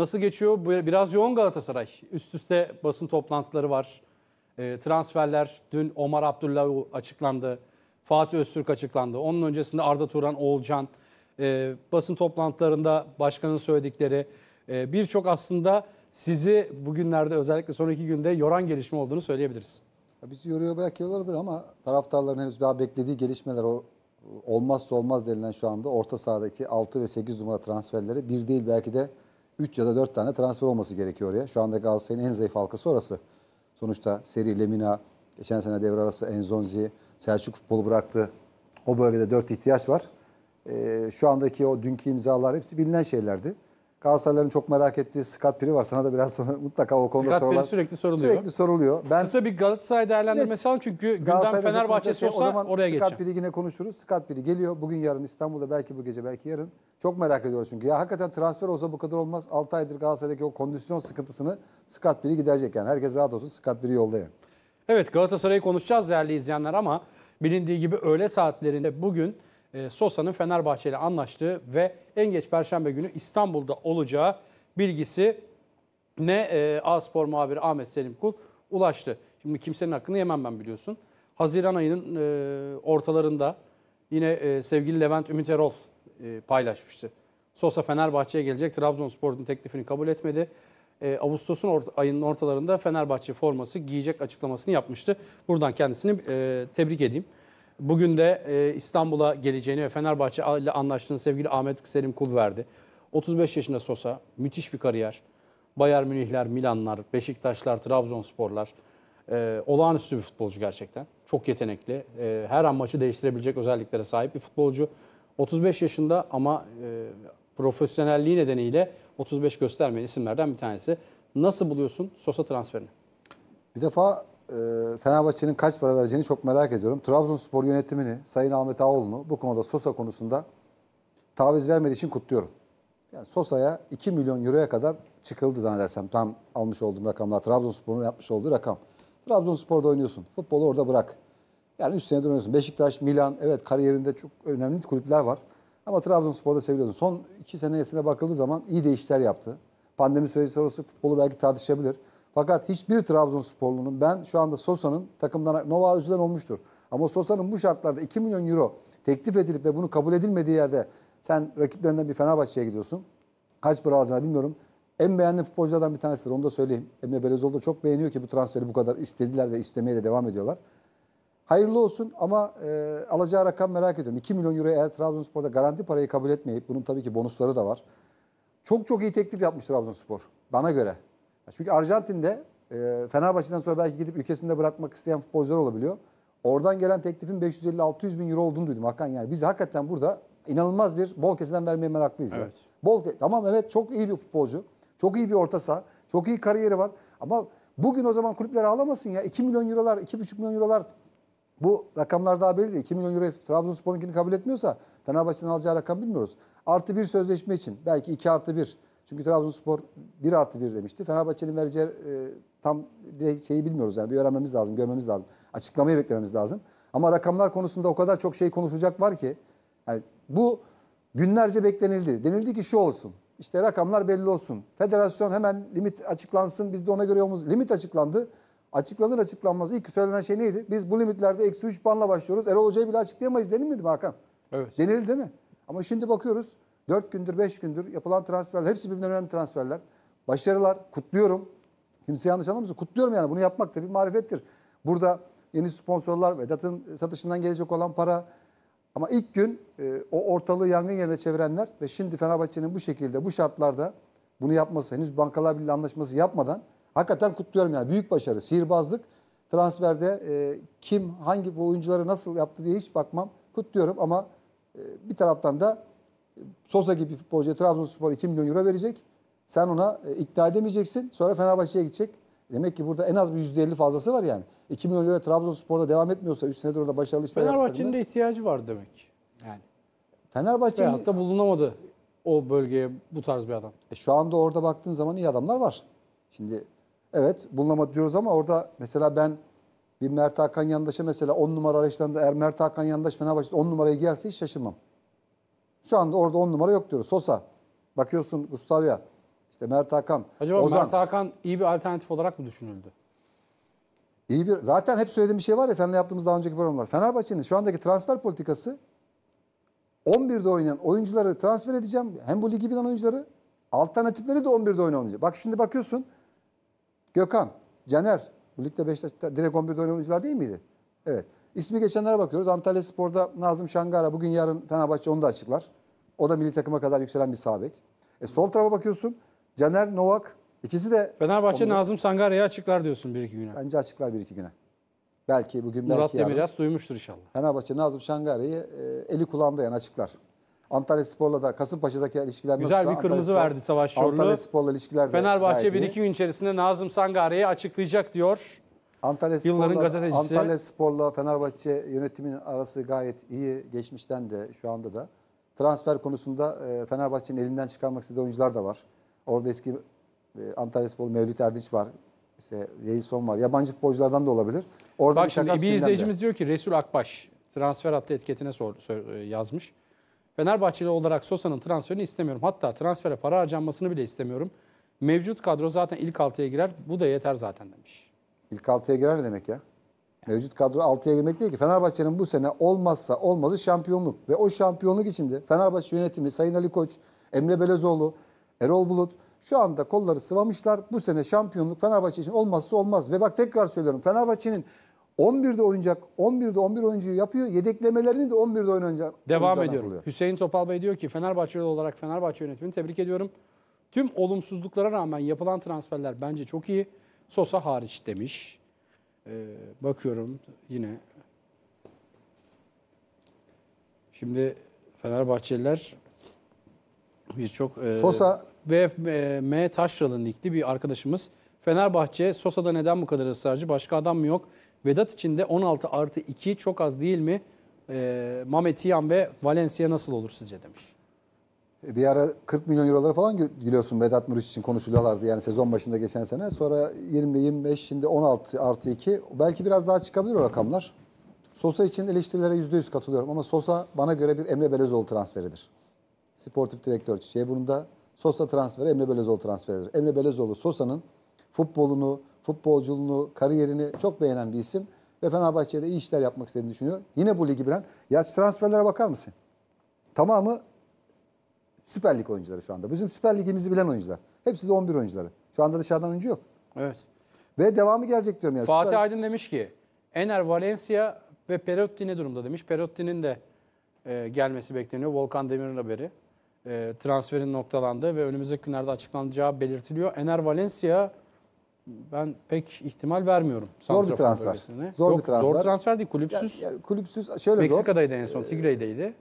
Nasıl geçiyor? Biraz yoğun Galatasaray. Üst üste basın toplantıları var. E, transferler dün Omar Abdullah açıklandı. Fatih Öztürk açıklandı. Onun öncesinde Arda Turan, Oğulcan. E, basın toplantılarında başkanın söyledikleri e, birçok aslında sizi bugünlerde özellikle sonraki günde yoran gelişme olduğunu söyleyebiliriz. Bizi yoruyor belki olabilir ama taraftarların henüz daha beklediği gelişmeler o olmazsa olmaz denilen şu anda orta sahadaki 6 ve 8 numara transferleri bir değil belki de 3 ya da 4 tane transfer olması gerekiyor oraya. Şu anda Galatasaray'ın en zayıf halkası orası. Sonuçta Seri, Lemina, geçen sene devre arası Enzonzi, Selçuk futbolu bıraktı. O bölgede 4 ihtiyaç var. Ee, şu andaki o dünkü imzalar hepsi bilinen şeylerdi. Galatasaray'ın çok merak ettiği Scott Piri var. Sana da biraz sonra mutlaka o konuda Scott sorular. Piri sürekli soruluyor. Sürekli soruluyor. Ben Kısa bir Galatasaray değerlendirmesi alalım çünkü gündem Fenerbahçe olsa şey, o zaman oraya Scott geçeceğim. Piri yine konuşuruz. Scott Piri geliyor. Bugün yarın İstanbul'da belki bu gece belki yarın. Çok merak ediyoruz çünkü. Ya hakikaten transfer olsa bu kadar olmaz. 6 aydır Galatasaray'daki o kondisyon sıkıntısını Scott Piri giderecek yani. Herkes rahat olsun. Scott Piri yolda Evet Galatasaray'ı konuşacağız değerli izleyenler ama bilindiği gibi öğle saatlerinde bugün e, Sosa'nın Fenerbahçe ile anlaştığı ve en geç Perşembe günü İstanbul'da olacağı bilgisi ne e, A-Spor muhabiri Ahmet Selim Kul ulaştı. Şimdi kimsenin hakkını yemem ben biliyorsun. Haziran ayının e, ortalarında yine sevgili Levent Ümit Erol paylaşmıştı. Sosa Fenerbahçe'ye gelecek. Trabzonspor'un teklifini kabul etmedi. E, Ağustos'un or ayının ortalarında Fenerbahçe forması giyecek açıklamasını yapmıştı. Buradan kendisini e, tebrik edeyim. Bugün de e, İstanbul'a geleceğini ve Fenerbahçe ile anlaştığını sevgili Ahmet Selim Kul verdi. 35 yaşında Sosa, müthiş bir kariyer. Bayern Münihler, Milanlar, Beşiktaşlar, Trabzonsporlar. E, olağanüstü bir futbolcu gerçekten. Çok yetenekli. E, her an maçı değiştirebilecek özelliklere sahip bir futbolcu. 35 yaşında ama e, profesyonelliği nedeniyle 35 göstermeyen isimlerden bir tanesi. Nasıl buluyorsun Sosa transferini? Bir defa ee, Fenerbahçe'nin kaç para vereceğini çok merak ediyorum. Trabzonspor yönetimini, Sayın Ahmet Ağoğlu'nu bu konuda Sosa konusunda taviz vermediği için kutluyorum. Yani Sosa'ya 2 milyon euroya kadar çıkıldı zannedersem. Tam almış olduğum rakamlar. Trabzonspor'un yapmış olduğu rakam. Trabzonspor'da oynuyorsun. Futbolu orada bırak. Yani 3 senedir oynuyorsun. Beşiktaş, Milan, evet kariyerinde çok önemli kulüpler var. Ama Trabzonspor'da seviyordun. Son 2 senesine bakıldığı zaman iyi değişiklikler yaptı. Pandemi süreci sonrası futbolu belki tartışabilir. Fakat hiçbir Trabzonsporlunun ben şu anda Sosa'nın takımdan Nova üzülen olmuştur. Ama Sosa'nın bu şartlarda 2 milyon euro teklif edilip ve bunu kabul edilmediği yerde sen rakiplerinden bir Fenerbahçe'ye gidiyorsun. Kaç para alacağını bilmiyorum. En beğendiğim futbolculardan bir tanesidir. Onu da söyleyeyim. Emre Belezoğlu da çok beğeniyor ki bu transferi bu kadar istediler ve istemeye de devam ediyorlar. Hayırlı olsun ama e, alacağı rakam merak ediyorum. 2 milyon euro eğer Trabzonspor'da garanti parayı kabul etmeyip bunun tabii ki bonusları da var. Çok çok iyi teklif yapmış Trabzonspor bana göre. Çünkü Arjantin'de e, Fenerbahçe'den sonra belki gidip ülkesinde bırakmak isteyen futbolcular olabiliyor. Oradan gelen teklifin 550-600 bin euro olduğunu duydum Hakan. Yani biz hakikaten burada inanılmaz bir bol keseden vermeye meraklıyız. Evet. Ya. Bol tamam evet çok iyi bir futbolcu. Çok iyi bir orta saha. Çok iyi kariyeri var. Ama bugün o zaman kulüpler ağlamasın ya. 2 milyon eurolar, 2,5 milyon eurolar bu rakamlar daha belli değil. 2 milyon euro Trabzonspor'unkini kabul etmiyorsa Fenerbahçe'den alacağı rakam bilmiyoruz. Artı bir sözleşme için belki 2 artı 1 çünkü Trabzonspor 1 artı 1 demişti. Fenerbahçe'nin vereceği e, tam şeyi bilmiyoruz yani. Bir öğrenmemiz lazım, görmemiz lazım. Açıklamayı beklememiz lazım. Ama rakamlar konusunda o kadar çok şey konuşacak var ki. Yani bu günlerce beklenildi. Denildi ki şu olsun. İşte rakamlar belli olsun. Federasyon hemen limit açıklansın. Biz de ona göre yolumuz. Limit açıklandı. Açıklanır açıklanmaz İlk söylenen şey neydi? Biz bu limitlerde eksi 3 puanla başlıyoruz. Erol Hoca'yı bile açıklayamayız denilmedi mi Hakan? Evet. Denildi değil mi? Ama şimdi bakıyoruz 4 gündür, 5 gündür yapılan transferler, hepsi birbirinden önemli transferler. Başarılar, kutluyorum. Kimse yanlış anlamasın. Kutluyorum yani. Bunu yapmak da bir marifettir. Burada yeni sponsorlar, Vedat'ın satışından gelecek olan para. Ama ilk gün e, o ortalığı yangın yerine çevirenler ve şimdi Fenerbahçe'nin bu şekilde, bu şartlarda bunu yapması, henüz Bankalar Birliği anlaşması yapmadan hakikaten kutluyorum yani. Büyük başarı, sihirbazlık. Transferde e, kim, hangi bu oyuncuları nasıl yaptı diye hiç bakmam. Kutluyorum ama e, bir taraftan da Sosa gibi futbolcuya Trabzonspor 2 milyon euro verecek. Sen ona e, ikna edemeyeceksin. Sonra Fenerbahçe'ye gidecek. Demek ki burada en az bir %50 fazlası var yani. 2 milyon euro Trabzonspor'da devam etmiyorsa 3 senedir orada başarılı işler Fenerbahçe'nin de ihtiyacı var demek. Yani. Fenerbahçe'nin... hatta bulunamadı o bölgeye bu tarz bir adam. E şu anda orada baktığın zaman iyi adamlar var. Şimdi evet bulunamadı diyoruz ama orada mesela ben bir Mert Hakan Yandaş'a mesela 10 numara arayışlarında eğer Mert Hakan Yandaş Fenerbahçe'de 10 numaraya giyerse hiç şaşırmam. Şu anda orada on numara yok diyoruz. Sosa. Bakıyorsun Gustavia, işte Mert Hakan. Acaba Ozan. Mert Hakan iyi bir alternatif olarak mı düşünüldü? İyi bir zaten hep söylediğim bir şey var ya seninle yaptığımız daha önceki programlar. Fenerbahçe'nin şu andaki transfer politikası 11'de oynayan oyuncuları transfer edeceğim. Hem bu ligi bilen oyuncuları alternatifleri de 11'de oynayacak. Bak şimdi bakıyorsun Gökhan, Caner bu ligde Beşiktaş'ta direkt 11'de oynayan oyuncular değil miydi? Evet. İsmi geçenlere bakıyoruz. Antalya Spor'da Nazım Şangara bugün yarın Fenerbahçe onu da açıklar. O da milli takıma kadar yükselen bir sabek. E, sol tarafa bakıyorsun. Caner Novak ikisi de... Fenerbahçe onu, Nazım Sangara'yı açıklar diyorsun bir iki güne. Bence açıklar bir iki güne. Belki bugün Murat belki Murat Demirel duymuştur inşallah. Fenerbahçe Nazım Şangara'yı e, eli kulağında yan açıklar. Antalya Spor'la da Kasımpaşa'daki ilişkiler Güzel nasılsa, bir kırmızı Antalya verdi Savaş Çorlu. Antalya Spor'la ilişkiler Fenerbahçe bir iki gün içerisinde Nazım Sangare'yi açıklayacak diyor. Antalya Spor'la, gazetecisi. Antalya Spor'la Fenerbahçe yönetiminin arası gayet iyi. Geçmişten de şu anda da. Transfer konusunda e, Fenerbahçe'nin elinden çıkarmak istediği oyuncular da var. Orada eski e, Antalya Spor Mevlüt Erdinç var. İşte Reilson var. Yabancı futbolculardan da olabilir. Orada Bak bir şimdi bir izleyicimiz diyor ki Resul Akbaş transfer hattı etiketine sor, sor, e, yazmış. Fenerbahçeli olarak Sosa'nın transferini istemiyorum. Hatta transfere para harcanmasını bile istemiyorum. Mevcut kadro zaten ilk altıya girer. Bu da yeter zaten demiş. İlk 6'ya girer ne demek ya. Mevcut kadro 6'ya girmek değil ki. Fenerbahçe'nin bu sene olmazsa olmazı şampiyonluk. Ve o şampiyonluk içinde Fenerbahçe yönetimi Sayın Ali Koç, Emre Belezoğlu, Erol Bulut şu anda kolları sıvamışlar. Bu sene şampiyonluk Fenerbahçe için olmazsa olmaz. Ve bak tekrar söylüyorum Fenerbahçe'nin 11'de oynayacak, 11'de 11 oyuncuyu yapıyor. Yedeklemelerini de 11'de oynayacak. Devam ediyorum. Oluyor. Hüseyin Topal Bey diyor ki Fenerbahçeli olarak Fenerbahçe yönetimini tebrik ediyorum. Tüm olumsuzluklara rağmen yapılan transferler bence çok iyi. Sosa hariç demiş. Ee, bakıyorum yine. Şimdi Fenerbahçeliler birçok e, Sosa ve e, M Taşralı nikli bir arkadaşımız. Fenerbahçe Sosa'da neden bu kadar ısrarcı? Başka adam mı yok? Vedat için de 16 artı 2 çok az değil mi? E, ee, Mamet ve Valencia nasıl olur sizce demiş. E, bir ara 40 milyon euroları falan gülüyorsun Vedat Muriç için konuşuluyorlardı yani sezon başında geçen sene. Sonra 20, 25, şimdi 16 artı 2. Belki biraz daha çıkabilir o rakamlar. Sosa için eleştirilere %100 katılıyorum ama Sosa bana göre bir Emre Belözoğlu transferidir. Sportif direktör Çiçeği bunu da Sosa transferi Emre Belözoğlu transferidir. Emre Belözoğlu Sosa'nın futbolunu, futbolculuğunu, kariyerini çok beğenen bir isim ve Fenerbahçe'de iyi işler yapmak istediğini düşünüyor. Yine bu ligi bilen. Ya transferlere bakar mısın? Tamamı Süper Lig oyuncuları şu anda. Bizim Süper Lig'imizi bilen oyuncular. Hepsi de 11 oyuncuları. Şu anda dışarıdan oyuncu yok. Evet. Ve devamı gelecek diyorum. ya. Fatih Süper... Aydın demiş ki Ener Valencia ve Perotti ne durumda demiş. Perotti'nin de e, gelmesi bekleniyor. Volkan Demir'in haberi. E, transferin noktalandığı ve önümüzdeki günlerde açıklanacağı belirtiliyor. Ener Valencia ben pek ihtimal vermiyorum. Zor bir transfer. Bölgesine. Zor Yok, bir transfer. Zor transfer değil kulüpsüz. Ya, ya, kulüpsüz şöyle Meksika'daydı zor. en son Tigre'deydi.